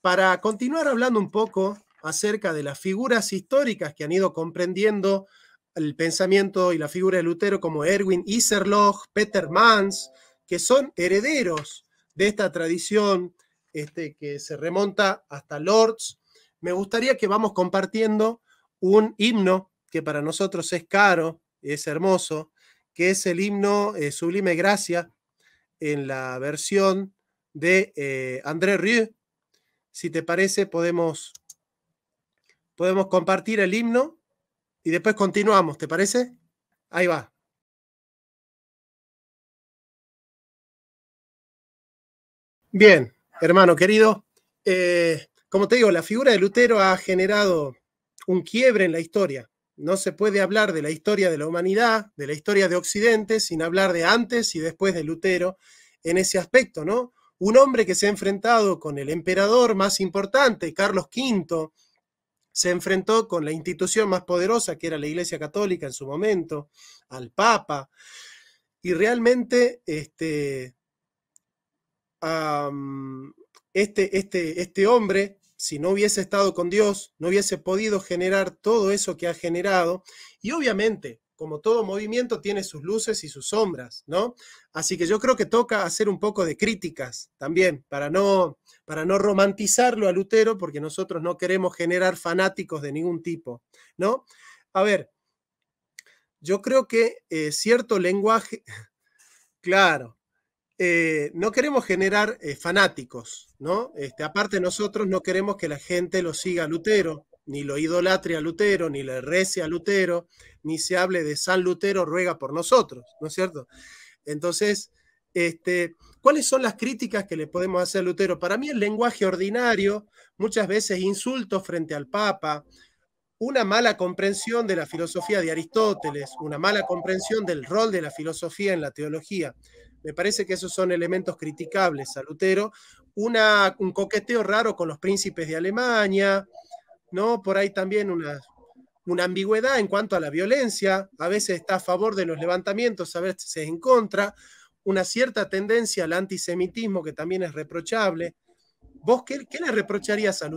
para continuar hablando un poco acerca de las figuras históricas que han ido comprendiendo el pensamiento y la figura de Lutero como Erwin Iserloch, Peter Mans, que son herederos de esta tradición este, que se remonta hasta Lords, me gustaría que vamos compartiendo un himno que para nosotros es caro, es hermoso, que es el himno eh, Sublime Gracia en la versión de eh, André Rieu. Si te parece, podemos, podemos compartir el himno y después continuamos, ¿te parece? Ahí va. Bien, hermano querido, eh, como te digo, la figura de Lutero ha generado un quiebre en la historia. No se puede hablar de la historia de la humanidad, de la historia de Occidente, sin hablar de antes y después de Lutero en ese aspecto, ¿no? Un hombre que se ha enfrentado con el emperador más importante, Carlos V, se enfrentó con la institución más poderosa, que era la Iglesia Católica en su momento, al Papa, y realmente este, este, este, este hombre si no hubiese estado con Dios, no hubiese podido generar todo eso que ha generado. Y obviamente, como todo movimiento, tiene sus luces y sus sombras, ¿no? Así que yo creo que toca hacer un poco de críticas también, para no, para no romantizarlo a Lutero, porque nosotros no queremos generar fanáticos de ningún tipo, ¿no? A ver, yo creo que eh, cierto lenguaje, claro, eh, no queremos generar eh, fanáticos, ¿no? Este, aparte nosotros no queremos que la gente lo siga a Lutero, ni lo idolatre a Lutero, ni le rece a Lutero, ni se hable de San Lutero ruega por nosotros, ¿no es cierto? Entonces, este, ¿cuáles son las críticas que le podemos hacer a Lutero? Para mí el lenguaje ordinario, muchas veces insultos frente al Papa, una mala comprensión de la filosofía de Aristóteles, una mala comprensión del rol de la filosofía en la teología. Me parece que esos son elementos criticables Salutero. Una, un coqueteo raro con los príncipes de Alemania, ¿no? Por ahí también una, una ambigüedad en cuanto a la violencia. A veces está a favor de los levantamientos, a veces en contra. Una cierta tendencia al antisemitismo que también es reprochable. ¿Vos qué, le reprocharías a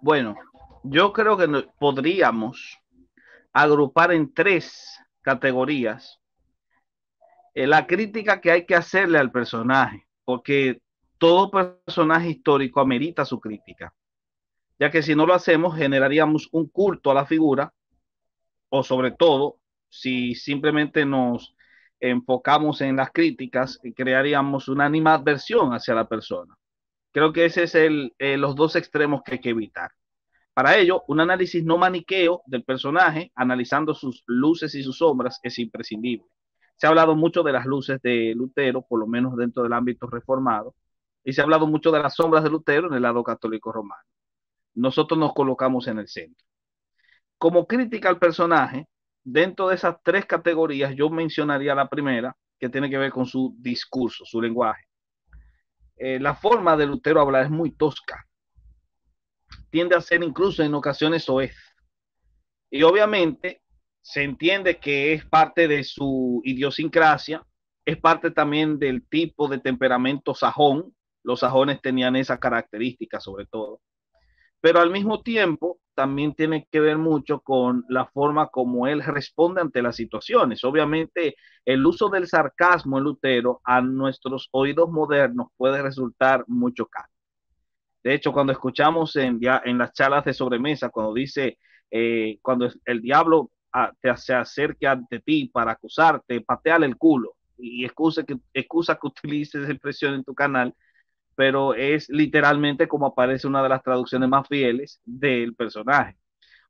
Bueno, yo creo que podríamos agrupar en tres categorías, eh, la crítica que hay que hacerle al personaje, porque todo personaje histórico amerita su crítica, ya que si no lo hacemos generaríamos un culto a la figura, o sobre todo, si simplemente nos enfocamos en las críticas, eh, crearíamos una animadversión hacia la persona. Creo que ese es el, eh, los dos extremos que hay que evitar. Para ello, un análisis no maniqueo del personaje, analizando sus luces y sus sombras, es imprescindible. Se ha hablado mucho de las luces de Lutero, por lo menos dentro del ámbito reformado, y se ha hablado mucho de las sombras de Lutero en el lado católico romano. Nosotros nos colocamos en el centro. Como crítica al personaje, dentro de esas tres categorías, yo mencionaría la primera, que tiene que ver con su discurso, su lenguaje. Eh, la forma de Lutero hablar es muy tosca, tiende a ser incluso en ocasiones soez. Y obviamente se entiende que es parte de su idiosincrasia, es parte también del tipo de temperamento sajón. Los sajones tenían esa característica sobre todo. Pero al mismo tiempo también tiene que ver mucho con la forma como él responde ante las situaciones. Obviamente el uso del sarcasmo en Lutero a nuestros oídos modernos puede resultar mucho caro. De hecho, cuando escuchamos en, en las charlas de sobremesa, cuando dice, eh, cuando el diablo ah, te, se acerque ante ti para acusarte, pateale el culo y excusa que, excusa que utilices esa expresión en tu canal, pero es literalmente como aparece una de las traducciones más fieles del personaje.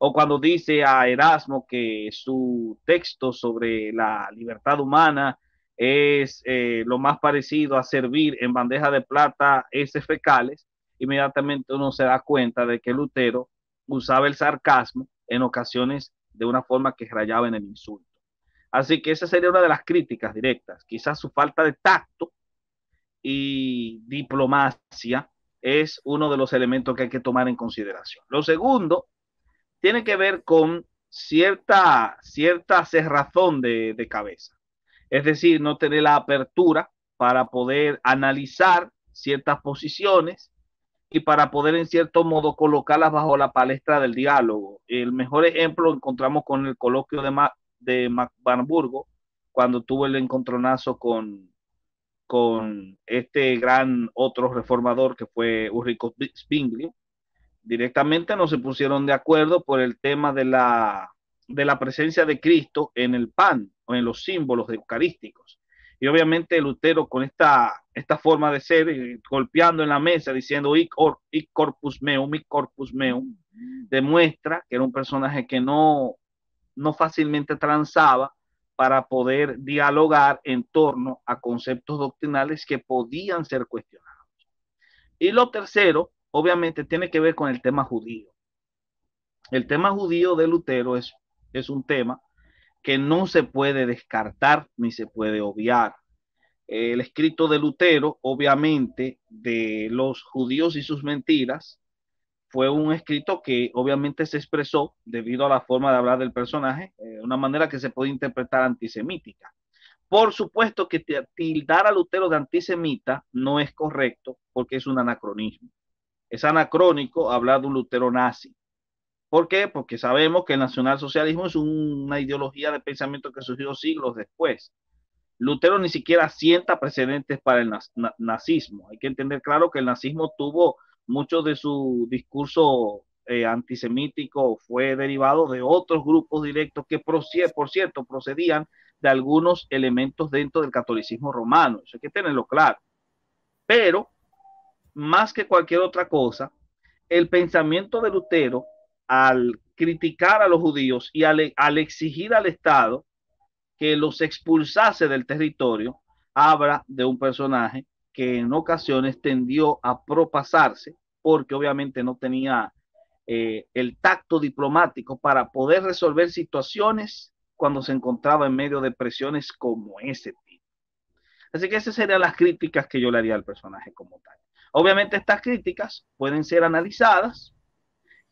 O cuando dice a Erasmo que su texto sobre la libertad humana es eh, lo más parecido a servir en bandeja de plata ese fecales, inmediatamente uno se da cuenta de que Lutero usaba el sarcasmo en ocasiones de una forma que rayaba en el insulto. Así que esa sería una de las críticas directas. Quizás su falta de tacto y diplomacia es uno de los elementos que hay que tomar en consideración. Lo segundo tiene que ver con cierta, cierta cerrazón de, de cabeza. Es decir, no tener la apertura para poder analizar ciertas posiciones, y para poder en cierto modo colocarlas bajo la palestra del diálogo. El mejor ejemplo lo encontramos con el coloquio de, Ma de cuando tuvo el encontronazo con, con este gran otro reformador que fue Ulrico Spingli, Directamente no se pusieron de acuerdo por el tema de la, de la presencia de Cristo en el pan o en los símbolos eucarísticos y obviamente Lutero con esta, esta forma de ser, eh, golpeando en la mesa, diciendo, y corpus meum, y corpus meum, demuestra que era un personaje que no, no fácilmente transaba para poder dialogar en torno a conceptos doctrinales que podían ser cuestionados. Y lo tercero, obviamente, tiene que ver con el tema judío. El tema judío de Lutero es, es un tema que no se puede descartar ni se puede obviar. El escrito de Lutero, obviamente, de los judíos y sus mentiras, fue un escrito que obviamente se expresó debido a la forma de hablar del personaje, de eh, una manera que se puede interpretar antisemítica. Por supuesto que tildar a Lutero de antisemita no es correcto porque es un anacronismo. Es anacrónico hablar de un Lutero nazi. ¿Por qué? Porque sabemos que el nacionalsocialismo es una ideología de pensamiento que surgió siglos después. Lutero ni siquiera sienta precedentes para el nazismo. Hay que entender claro que el nazismo tuvo mucho de su discurso eh, antisemítico fue derivado de otros grupos directos que, por cierto, procedían de algunos elementos dentro del catolicismo romano. Eso hay que tenerlo claro. Pero, más que cualquier otra cosa, el pensamiento de Lutero al criticar a los judíos y al, exigir al Estado que los expulsase del territorio, habla de un personaje que en ocasiones tendió a propasarse porque obviamente no tenía eh, el tacto diplomático para poder resolver situaciones cuando se encontraba en medio de presiones como ese tipo. Así que esas serían las críticas que yo le haría al personaje como tal. Obviamente estas críticas pueden ser analizadas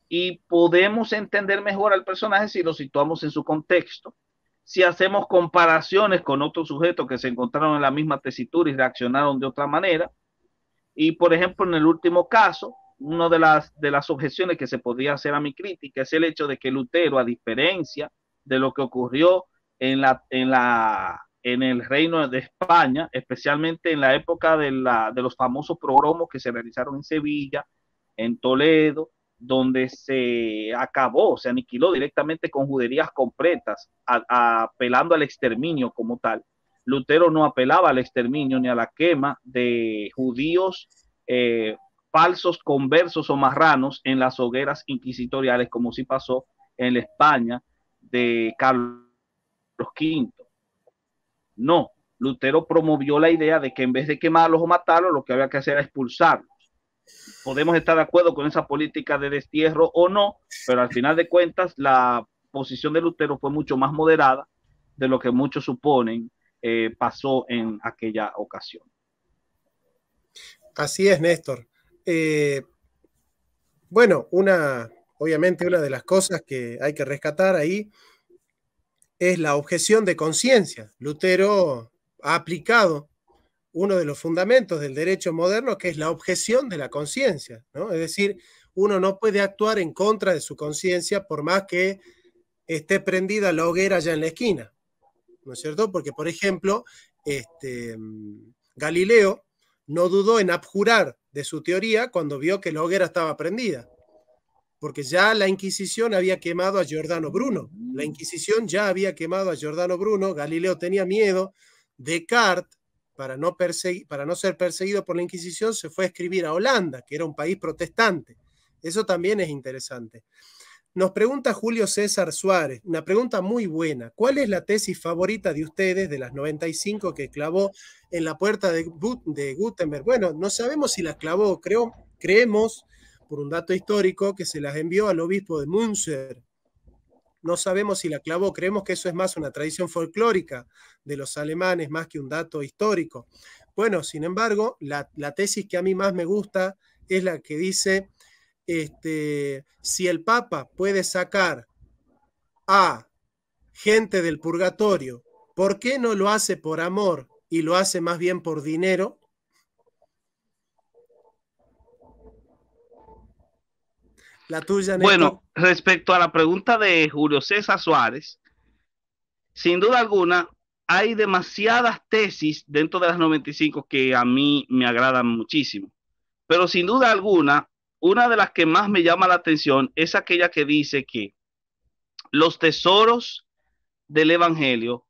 y podemos entender mejor al personaje si lo situamos en su contexto, si hacemos comparaciones con otros sujetos que se encontraron en la misma tesitura y reaccionaron de otra manera. Y por ejemplo, en el último caso, una de las, de las objeciones que se podría hacer a mi crítica es el hecho de que Lutero, a diferencia de lo que ocurrió en, la, en, la, en el reino de España, especialmente en la época de, la, de los famosos progromos que se realizaron en Sevilla, en Toledo, donde se acabó, se aniquiló directamente con juderías completas, apelando al exterminio como tal. Lutero no apelaba al exterminio ni a la quema de judíos eh, falsos conversos o marranos en las hogueras inquisitoriales, como sí pasó en la España de Carlos V. No, Lutero promovió la idea de que en vez de quemarlos o matarlos, lo que había que hacer era expulsarlos podemos estar de acuerdo con esa política de destierro o no, pero al final de cuentas la posición de Lutero fue mucho más moderada de lo que muchos suponen eh, pasó en aquella ocasión. Así es, Néstor. Eh, bueno, una, obviamente una de las cosas que hay que rescatar ahí es la objeción de conciencia. Lutero ha aplicado uno de los fundamentos del derecho moderno, que es la objeción de la conciencia, Es decir, uno no puede actuar en contra de su conciencia por más que esté prendida la hoguera ya en la esquina, ¿no es cierto? Porque, por ejemplo, este, Galileo no dudó en abjurar de su teoría cuando vio que la hoguera estaba prendida, porque ya la Inquisición había quemado a Giordano Bruno, la Inquisición ya había quemado a Giordano Bruno, Galileo tenía miedo, Descartes para no, ser perseguido por la Inquisición, se fue a escribir a Holanda, que era un país protestante. Eso también es interesante. Nos pregunta Julio César Suárez, una pregunta muy buena. ¿Cuál es la tesis favorita de ustedes de las 95 que clavó en la puerta de, de Gutenberg? Bueno, no sabemos si la clavó, creo, creemos, por un dato histórico, que se las envió al obispo de Münster, no sabemos si la clavó, creemos que eso es más una tradición folclórica de los alemanes, más que un dato histórico. Bueno, sin embargo, la, tesis que a mí más me gusta es la que dice, este, si el Papa puede sacar a gente del purgatorio, ¿por qué no lo hace por amor y lo hace más bien por dinero? Bueno, respecto a la pregunta de Julio César Suárez, sin duda alguna, hay demasiadas tesis dentro de las 95 que a mí me agradan muchísimo. Pero sin duda alguna, una de las que más me llama la atención es aquella que dice que los tesoros del Evangelio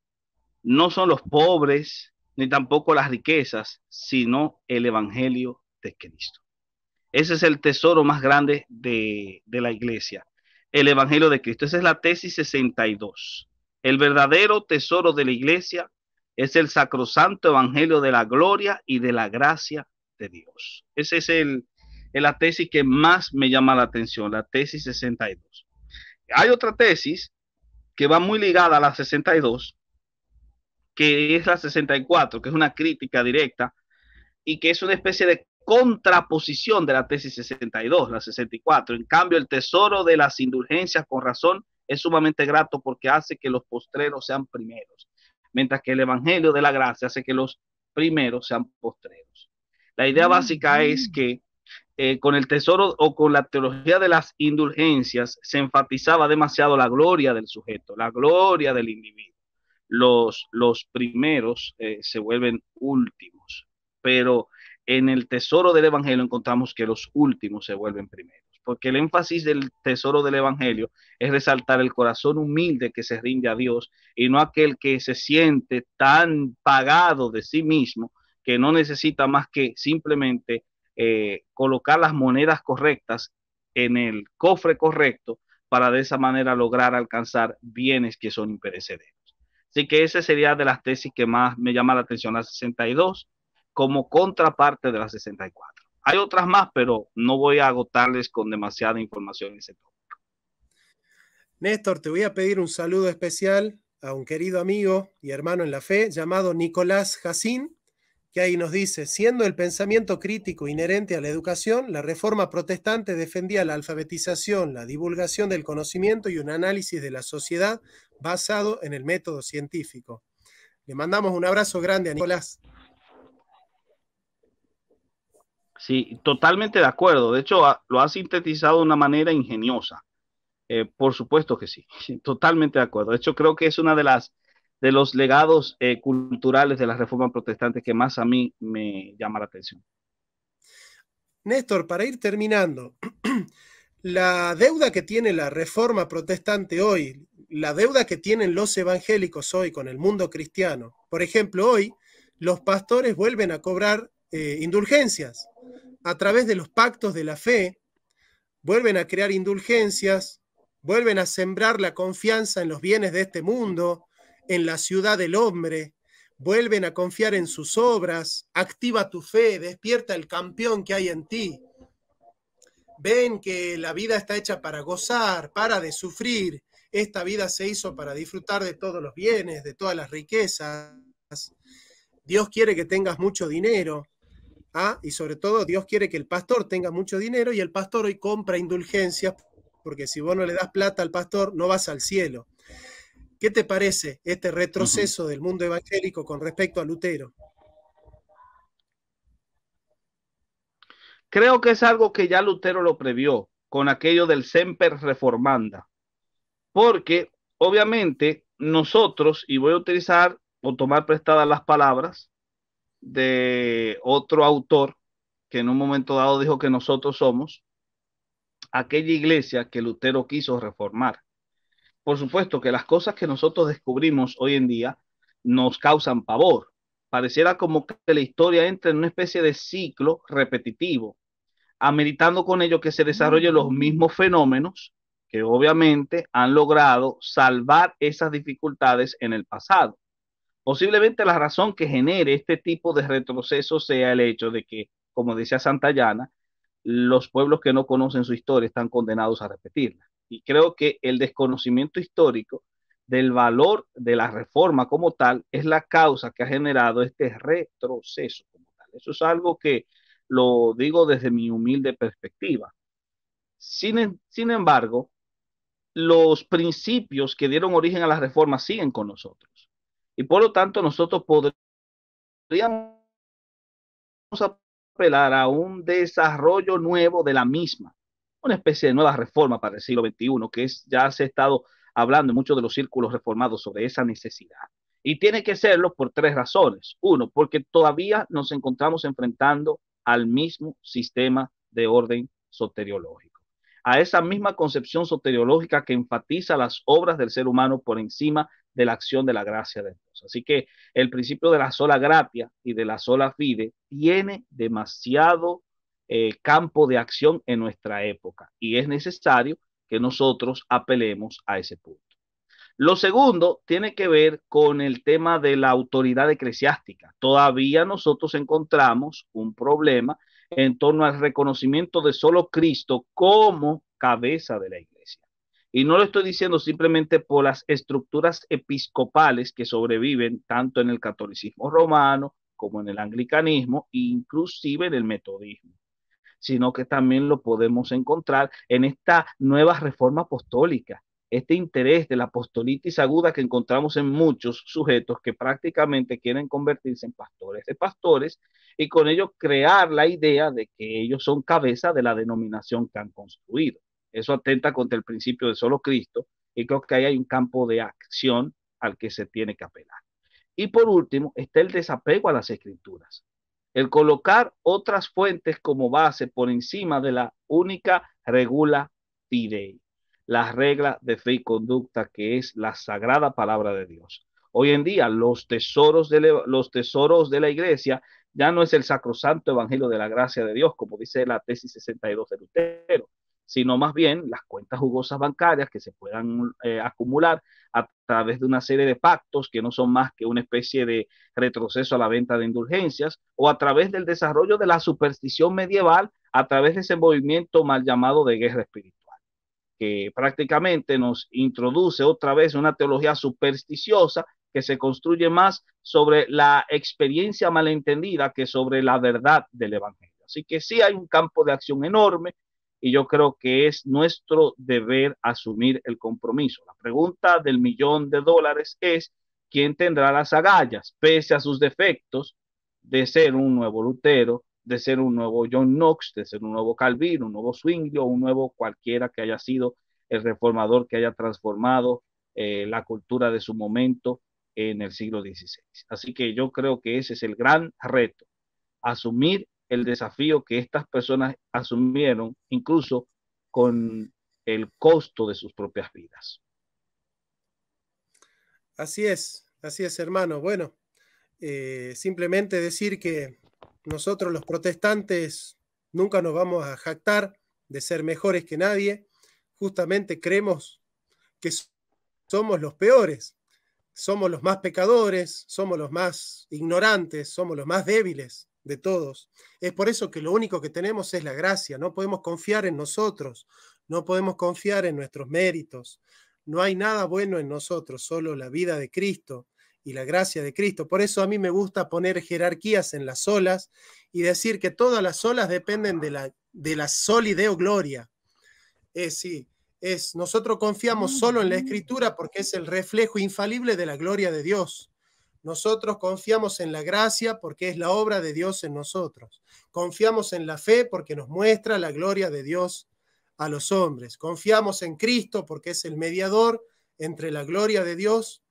no son los pobres ni tampoco las riquezas, sino el Evangelio de Cristo. Ese es el tesoro más grande de, la iglesia, el Evangelio de Cristo. Esa es la tesis 62. El verdadero tesoro de la iglesia es el sacrosanto Evangelio de la gloria y de la gracia de Dios. Esa es el, la tesis que más me llama la atención, la tesis 62. Hay otra tesis que va muy ligada a la 62, que es la 64, que es una crítica directa y que es una especie de contraposición de la tesis 62, la 64. En cambio, el tesoro de las indulgencias con razón es sumamente grato porque hace que los postreros sean primeros, mientras que el Evangelio de la Gracia hace que los primeros sean postreros. La idea básica es que eh, con el tesoro o con la teología de las indulgencias se enfatizaba demasiado la gloria del sujeto, la gloria del individuo. Los, los primeros eh, se vuelven últimos, pero en el tesoro del Evangelio encontramos que los últimos se vuelven primeros, porque el énfasis del tesoro del Evangelio es resaltar el corazón humilde que se rinde a Dios y no aquel que se siente tan pagado de sí mismo que no necesita más que simplemente eh, colocar las monedas correctas en el cofre correcto para de esa manera lograr alcanzar bienes que son imperecederos. Así que esa sería de las tesis que más me llama la atención, la 62 como contraparte de la 64. Hay otras más, pero no voy a agotarles con demasiada información en ese tópico. Néstor, te voy a pedir un saludo especial a un querido amigo y hermano en la fe llamado Nicolás Jacín, que ahí nos dice, siendo el pensamiento crítico inherente a la educación, la reforma protestante defendía la alfabetización, la divulgación del conocimiento y un análisis de la sociedad basado en el método científico. Le mandamos un abrazo grande a Nicolás. Sí, totalmente de acuerdo. De hecho, lo ha sintetizado de una manera ingeniosa. Eh, por supuesto que sí, totalmente de acuerdo. De hecho, creo que es una de las de los legados eh, culturales de la Reforma Protestante que más a mí me llama la atención. Néstor, para ir terminando, la deuda que tiene la Reforma Protestante hoy, la deuda que tienen los evangélicos hoy con el mundo cristiano, por ejemplo, hoy los pastores vuelven a cobrar eh, indulgencias. A través de los pactos de la fe, vuelven a crear indulgencias, vuelven a sembrar la confianza en los bienes de este mundo, en la ciudad del hombre, vuelven a confiar en sus obras, activa tu fe, despierta el campeón que hay en ti. Ven que la vida está hecha para gozar, para de sufrir. Esta vida se hizo para disfrutar de todos los bienes, de todas las riquezas. Dios quiere que tengas mucho dinero. ¿ah? y sobre todo Dios quiere que el pastor tenga mucho dinero y el pastor hoy compra indulgencias, porque si vos no le das plata al pastor, no vas al cielo. ¿Qué te parece este retroceso del mundo evangélico con respecto a Lutero? Creo que es algo que ya Lutero lo previó con aquello del Semper Reformanda, porque obviamente nosotros, y voy a utilizar o tomar prestadas las palabras de otro autor que en un momento dado dijo que nosotros somos aquella iglesia que Lutero quiso reformar. Por supuesto que las cosas que nosotros descubrimos hoy en día nos causan pavor. Pareciera como que la historia entra en una especie de ciclo repetitivo, ameritando con ello que se desarrollen los mm. mismos fenómenos que obviamente han logrado salvar esas dificultades en el pasado. Posiblemente la razón que genere este tipo de retroceso sea el hecho de que, como decía Santayana, los pueblos que no conocen su historia están condenados a repetirla. Y creo que el desconocimiento histórico del valor de la reforma como tal es la causa que ha generado este retroceso como tal. Eso es algo que lo digo desde mi humilde perspectiva. Sin, sin embargo, los principios que dieron origen a la reforma siguen con nosotros. Y por lo tanto nosotros podríamos apelar a un desarrollo nuevo de la misma, una especie de nueva reforma para el siglo XXI, que es, ya se ha estado hablando en muchos de los círculos reformados sobre esa necesidad. Y tiene que serlo por tres razones. Uno, porque todavía nos encontramos enfrentando al mismo sistema de orden soteriológico a esa misma concepción soteriológica que enfatiza las obras del ser humano por encima de la acción de la gracia de Dios. Así que el principio de la sola gracia y de la sola fide tiene demasiado eh, campo de acción en nuestra época y es necesario que nosotros apelemos a ese punto. Lo segundo tiene que ver con el tema de la autoridad eclesiástica. Todavía nosotros encontramos un problema en torno al reconocimiento de solo Cristo como cabeza de la iglesia. Y no lo estoy diciendo simplemente por las estructuras episcopales que sobreviven tanto en el catolicismo romano como en el anglicanismo e inclusive en el metodismo, sino que también lo podemos encontrar en esta nueva reforma apostólica este interés de la apostolitis aguda que encontramos en muchos sujetos que prácticamente quieren convertirse en pastores de pastores y con ello crear la idea de que ellos son cabeza de la denominación que han construido. Eso atenta contra el principio de solo Cristo y creo que ahí hay un campo de acción al que se tiene que apelar. Y por último, está el desapego a las escrituras. El colocar otras fuentes como base por encima de la única regula fidei la regla de fe y conducta que es la sagrada palabra de Dios. Hoy en día los tesoros de, los tesoros de la iglesia ya no es el sacrosanto evangelio de la gracia de Dios, como dice la tesis 62 de Lutero, sino más bien las cuentas jugosas bancarias que se puedan eh, acumular a través de una serie de pactos que no son más que una especie de retroceso a la venta de indulgencias o a través del desarrollo de la superstición medieval a través de ese movimiento mal llamado de guerra espiritual que prácticamente nos introduce otra vez una teología supersticiosa que se construye más sobre la experiencia malentendida que sobre la verdad del Evangelio. Así que sí hay un campo de acción enorme y yo creo que es nuestro deber asumir el compromiso. La pregunta del millón de dólares es, ¿quién tendrá las agallas, pese a sus defectos, de ser un nuevo Lutero, de ser un nuevo John Knox, de ser un nuevo Calvin, un nuevo o un nuevo cualquiera que haya sido el reformador que haya transformado eh, la cultura de su momento en el siglo XVI. Así que yo creo que ese es el gran reto, asumir el desafío que estas personas asumieron, incluso con el costo de sus propias vidas. Así es, así es, hermano. Bueno, eh, simplemente decir que nosotros los protestantes nunca nos vamos a jactar de ser mejores que nadie. Justamente creemos que somos los peores, somos los más pecadores, somos los más ignorantes, somos los más débiles de todos. Es por eso que lo único que tenemos es la gracia. No podemos confiar en nosotros, no podemos confiar en nuestros méritos. No hay nada bueno en nosotros, solo la vida de Cristo y la gracia de Cristo. Por eso a mí me gusta poner jerarquías en las olas y decir que todas las olas dependen de la, de la solideo gloria. Es sí, es nosotros confiamos solo en la Escritura porque es el reflejo infalible de la gloria de Dios. Nosotros confiamos en la gracia porque es la obra de Dios en nosotros. Confiamos en la fe porque nos muestra la gloria de Dios a los hombres. Confiamos en Cristo porque es el mediador entre la gloria de Dios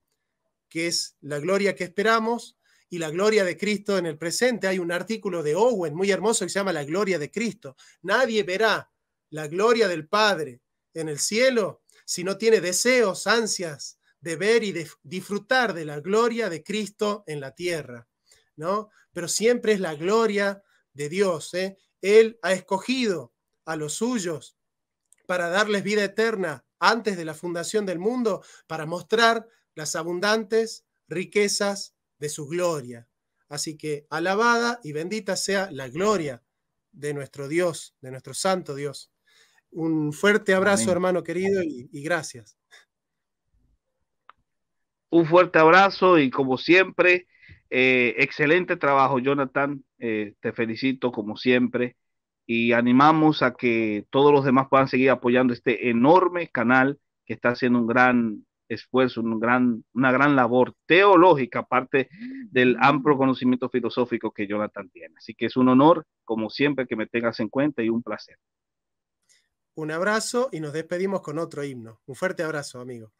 que es la gloria que esperamos y la gloria de Cristo en el presente. Hay un artículo de Owen muy hermoso que se llama La gloria de Cristo. Nadie verá la gloria del Padre en el cielo si no tiene deseos, ansias de ver y de disfrutar de la gloria de Cristo en la tierra, ¿no? Pero siempre es la gloria de Dios, ¿eh? Él ha escogido a los suyos para darles vida eterna antes de la fundación del mundo, para mostrar las abundantes riquezas de su gloria. Así que alabada y bendita sea la gloria de nuestro Dios, de nuestro santo Dios. Un fuerte abrazo, hermano querido, y, gracias. Un fuerte abrazo y como siempre, eh, excelente trabajo, Jonathan. Eh, te felicito como siempre y animamos a que todos los demás puedan seguir apoyando este enorme canal que está haciendo un gran esfuerzo, un gran, una gran labor teológica, aparte del amplio conocimiento filosófico que Jonathan tiene. Así que es un honor, como siempre, que me tengas en cuenta y un placer. Un abrazo y nos despedimos con otro himno. Un fuerte abrazo, amigo.